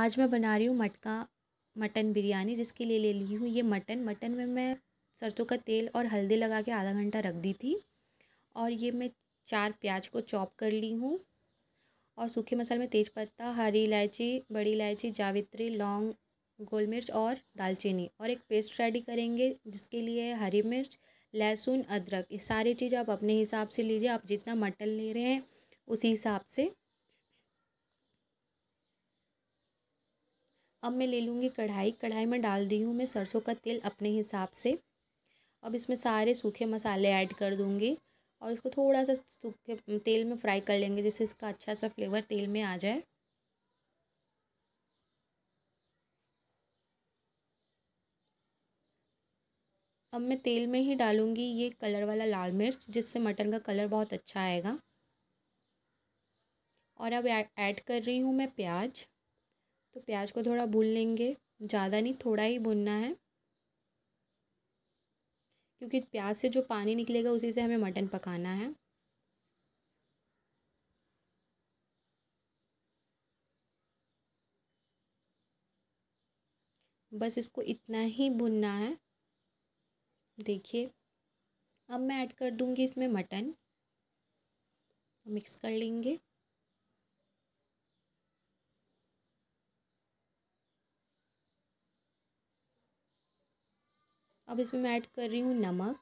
आज मैं बना रही हूँ मटका मटन बिरयानी जिसके लिए ले ली हूँ ये मटन मटन में मैं सरसों का तेल और हल्दी लगा के आधा घंटा रख दी थी और ये मैं चार प्याज को चॉप कर ली हूँ और सूखे मसाले में तेज़पत्ता हरी इलायची बड़ी इलायची जावित्री लौंग गोल मिर्च और दालचीनी और एक पेस्ट रेडी करेंगे जिसके लिए हरी मिर्च लहसुन अदरक ये सारी चीज़ आप अपने हिसाब से लीजिए आप जितना मटन ले रहे हैं उसी हिसाब से अब मैं ले लूँगी कढ़ाई कढ़ाई में डाल दी हूँ मैं सरसों का तेल अपने हिसाब से अब इसमें सारे सूखे मसाले ऐड कर दूँगी और इसको थोड़ा सा सूखे तेल में फ्राई कर लेंगे जिससे इसका अच्छा सा फ्लेवर तेल में आ जाए अब मैं तेल में ही डालूँगी ये कलर वाला लाल मिर्च जिससे मटन का कलर बहुत अच्छा आएगा और अब ऐड कर रही हूँ मैं प्याज तो प्याज को थोड़ा भून लेंगे ज़्यादा नहीं थोड़ा ही भुनना है क्योंकि प्याज से जो पानी निकलेगा उसी से हमें मटन पकाना है बस इसको इतना ही भुनना है देखिए अब मैं ऐड कर दूंगी इसमें मटन मिक्स कर लेंगे अब इसमें मैं ऐड कर रही हूँ नमक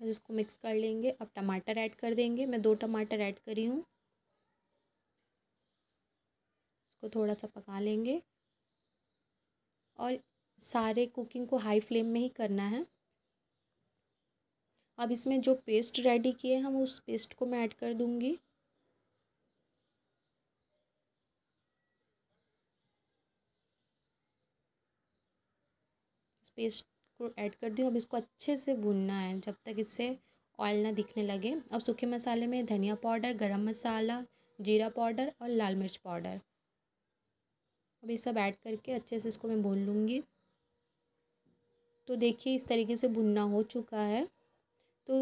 बस इसको मिक्स कर लेंगे अब टमाटर ऐड कर देंगे मैं दो टमाटर ऐड करी हूँ इसको थोड़ा सा पका लेंगे और सारे कुकिंग को हाई फ्लेम में ही करना है अब इसमें जो पेस्ट रेडी किए हैं हम उस पेस्ट को मैं ऐड कर दूँगी पेस्ट को ऐड कर दी अब इसको अच्छे से भूनना है जब तक इससे ऑयल ना दिखने लगे अब सूखे मसाले में धनिया पाउडर गरम मसाला जीरा पाउडर और लाल मिर्च पाउडर अब ये सब ऐड करके अच्छे से इसको मैं भून लूँगी तो देखिए इस तरीके से भुनना हो चुका है तो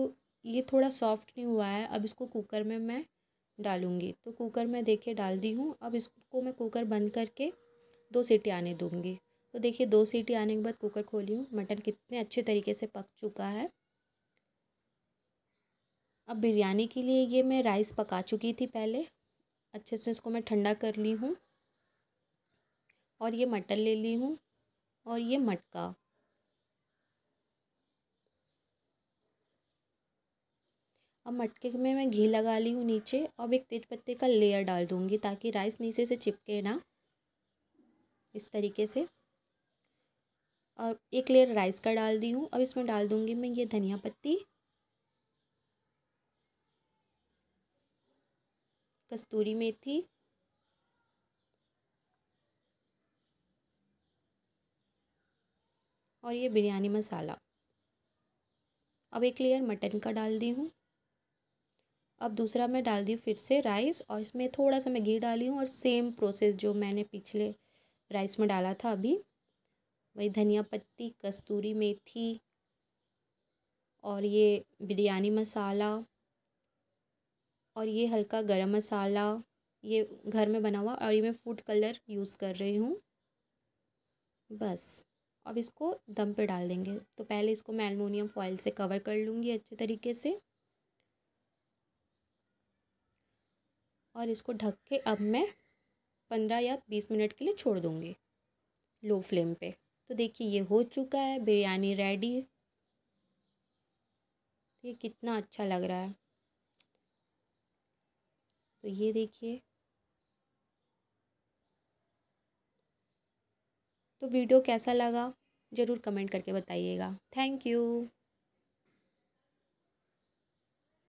ये थोड़ा सॉफ्ट नहीं हुआ है अब इसको कुकर में मैं डालूँगी तो कुकर में देखिए डाल दी हूँ अब इसको मैं कुकर बंद करके दो सीटी आने दूँगी तो देखिए दो सीटी आने के बाद कुकर खोली हूँ मटन कितने अच्छे तरीके से पक चुका है अब बिरयानी के लिए ये मैं राइस पका चुकी थी पहले अच्छे से इसको मैं ठंडा कर ली हूँ और ये मटन ले ली हूँ और ये मटका अब मटके में मैं घी लगा ली हूँ नीचे अब एक तेज पत्ते का लेयर डाल दूँगी ताकि राइस नीचे से चिपके ना इस तरीके से और एक लेयर राइस का डाल दी हूँ अब इसमें डाल दूँगी मैं ये धनिया पत्ती कस्तूरी मेथी और ये बिरयानी मसाला अब एक लेयर मटन का डाल दी हूँ अब दूसरा मैं डाल दी हूँ फिर से राइस और इसमें थोड़ा सा मैं घी डाली हूँ और सेम प्रोसेस जो मैंने पिछले राइस में डाला था अभी वही धनिया पत्ती कस्तूरी मेथी और ये बिरयानी मसाला और ये हल्का गरम मसाला ये घर में बना हुआ और ये मैं फूड कलर यूज़ कर रही हूँ बस अब इसको दम पे डाल देंगे तो पहले इसको मैं अलमोनियम फॉइल से कवर कर लूँगी अच्छे तरीके से और इसको ढक के अब मैं पंद्रह या बीस मिनट के लिए छोड़ दूँगी लो फ्लेम पे तो देखिए ये हो चुका है बिरयानी रेडी ये कितना अच्छा लग रहा है तो ये देखिए तो वीडियो कैसा लगा ज़रूर कमेंट करके बताइएगा थैंक यू